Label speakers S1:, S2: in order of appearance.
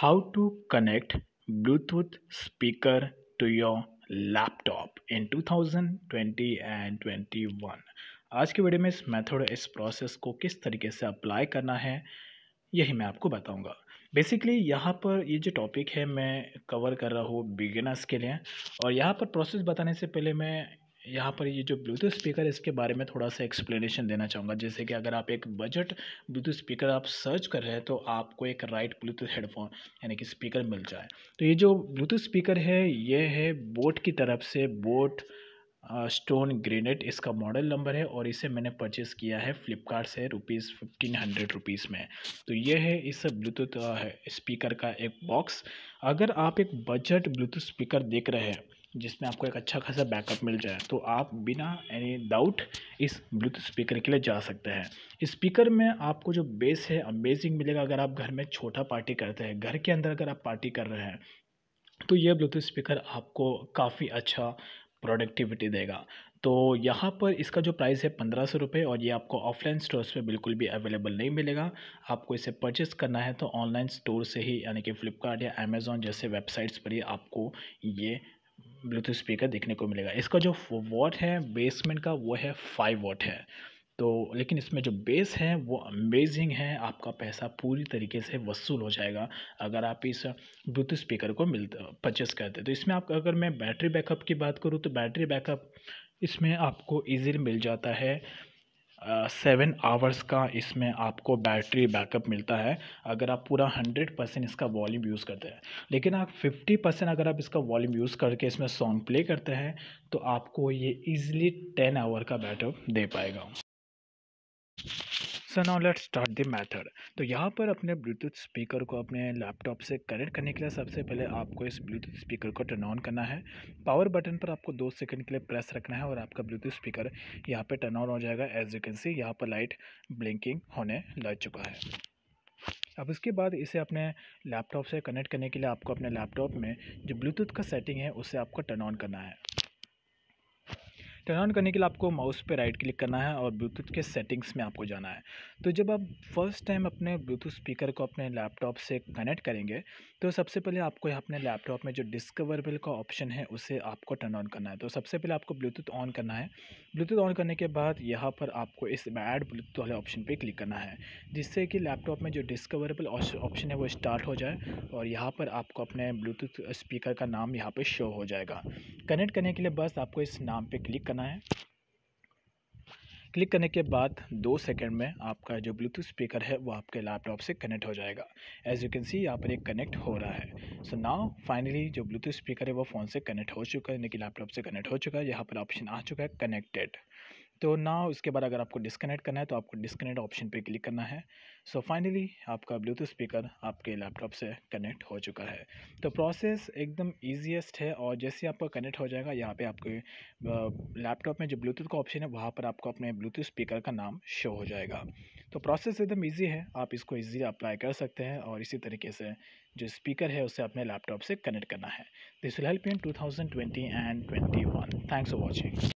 S1: how to connect Bluetooth speaker to your laptop in 2020 and 21 आज के video में इस मेथड इस प्रोसेस को किस तरीके से अप्लाई करना है यही मैं आपको बताऊंगा बेसिकली यहाँ पर ये जो टॉपिक है मैं कवर कर रहा हूँ बिगिनर्स के लिए और यहाँ पर प्रोसेस बताने से पहले मैं यहाँ पर ये जो ब्लूटूथ स्पीकर है इसके बारे में थोड़ा सा एक्सप्लेनेशन देना चाहूँगा जैसे कि अगर आप एक बजट ब्लूटूथ स्पीकर आप सर्च कर रहे हैं तो आपको एक राइट ब्लूटूथ हेडफोन यानी कि स्पीकर मिल जाए तो ये जो ब्लूटूथ स्पीकर है ये है बोट की तरफ से बोट स्टोन ग्रेनेट इसका मॉडल नंबर है और इसे मैंने परचेस किया है फ्लिपकार्ट से रुपीज़ फिफ्टीन हंड्रेड रुपीज़ में तो यह है इस ब्लूटूथ स्पीकर का एक बॉक्स अगर आप एक बजट ब्लूटूथ स्पीकर देख रहे हैं जिसमें आपको एक अच्छा खासा बैकअप मिल जाए तो आप बिना एनी डाउट इस ब्लूटूथ स्पीकर के लिए जा सकते हैं स्पीकर में आपको जो बेस है अमेजिंग मिलेगा अगर आप घर में छोटा पार्टी करते हैं घर के अंदर अगर आप पार्टी कर रहे हैं तो ये ब्लूटूथ स्पीकर आपको काफ़ी अच्छा प्रोडक्टिविटी देगा तो यहाँ पर इसका जो प्राइस है पंद्रह सौ रुपये और ये आपको ऑफलाइन स्टोर्स पे बिल्कुल भी अवेलेबल नहीं मिलेगा आपको इसे परचेस करना है तो ऑनलाइन स्टोर से ही यानी कि फ्लिपकार्ट या अमेज़ॉन जैसे वेबसाइट्स पर ही आपको ये ब्लूटूथ स्पीकर देखने को मिलेगा इसका जो वॉट है बेसमेंट का वो है फाइव वॉट है तो लेकिन इसमें जो बेस है वो अमेजिंग है आपका पैसा पूरी तरीके से वसूल हो जाएगा अगर आप इस ब्लूटूथ स्पीकर को मिल परचेस करते तो इसमें आप अगर मैं बैटरी बैकअप की बात करूँ तो बैटरी बैकअप इसमें आपको ईजिली मिल जाता है सेवन आवर्स का इसमें आपको बैटरी बैकअप मिलता है अगर आप पूरा हंड्रेड परसेंट इसका वॉल्यूम यूज़ करते हैं लेकिन आप फिफ्टी परसेंट अगर आप इसका वॉल्यूम यूज़ करके इसमें सॉन्ग प्ले करते हैं तो आपको ये इजीली टेन आवर का बैटअप दे पाएगा so now let start the method तो यहाँ पर अपने ब्लूटूथ स्पीकर को अपने लैपटॉप से कनेक्ट करने के लिए सबसे पहले आपको इस ब्लूटूथ स्पीकर को टर्न ऑन करना है पावर बटन पर आपको दो सेकंड के लिए प्रेस रखना है और आपका ब्लूटूथ स्पीकर यहाँ पे टर्न ऑन हो जाएगा एज यू कैन सी यहाँ पर लाइट ब्लिंकिंग होने लग चुका है अब उसके बाद इसे अपने लैपटॉप से कनेक्ट करने के लिए आपको अपने लैपटॉप में जो ब्लूटूथ का सेटिंग है उसे आपको टर्न ऑन करना है टर्न ऑन करने के लिए आपको माउस पे राइट क्लिक करना है और ब्लूटूथ के सेटिंग्स में आपको जाना है तो जब आप फर्स्ट टाइम अपने ब्लूटूथ स्पीकर को अपने लैपटॉप से कनेक्ट करेंगे तो सबसे पहले आपको यहाँ अपने लैपटॉप में जो डिस्कवरबल का ऑप्शन है उसे आपको टर्न ऑन करना है तो सबसे पहले आपको ब्लूटूथ ऑन करना है ब्लूटूथ ऑन करने के बाद यहाँ पर आपको इस एड ब्लूटूथ वाले ऑप्शन पर क्लिक करना है जिससे कि लैपटॉप में जो डिस्कवरेबल ऑप्शन है वो स्टार्ट हो जाए और यहाँ पर आपको अपने ब्लूटूथ स्पीकर का नाम यहाँ पर शो हो जाएगा कनेक्ट करने के लिए बस आपको इस नाम पर क्लिक करना है क्लिक करने के बाद दो सेकंड में आपका जो ब्लूटूथ स्पीकर है वो आपके लैपटॉप से कनेक्ट हो जाएगा एज यू कैन सी यहाँ पर एक कनेक्ट हो रहा है सो नाउ फाइनली जो ब्लूटूथ स्पीकर है वो फ़ोन से कनेक्ट हो चुका है यानी कि लैपटॉप से कनेक्ट हो चुका है यहाँ पर ऑप्शन आ चुका है कनेक्टेड तो ना उसके बाद अगर आपको डिस्कनेक्ट करना है तो आपको डिस्कनेक्ट ऑप्शन पे क्लिक करना है सो so फाइनली आपका ब्लूटूथ स्पीकर आपके लैपटॉप से कनेक्ट हो चुका है तो प्रोसेस एकदम ईजीएसट है और जैसे आपका कनेक्ट हो जाएगा यहाँ पे आपके लैपटॉप में जो ब्लूटूथ का ऑप्शन है वहाँ पर आपको अपने ब्लूटूथ स्पीकर का नाम शो हो जाएगा तो प्रोसेस एकदम ईजी है आप इसको ईजी अप्लाई कर सकते हैं और इसी तरीके से जो स्पीकर है उसे अपने लैपटॉप से कनेक्ट करना है this will help in two thousand twenty and twenty one thanks for watching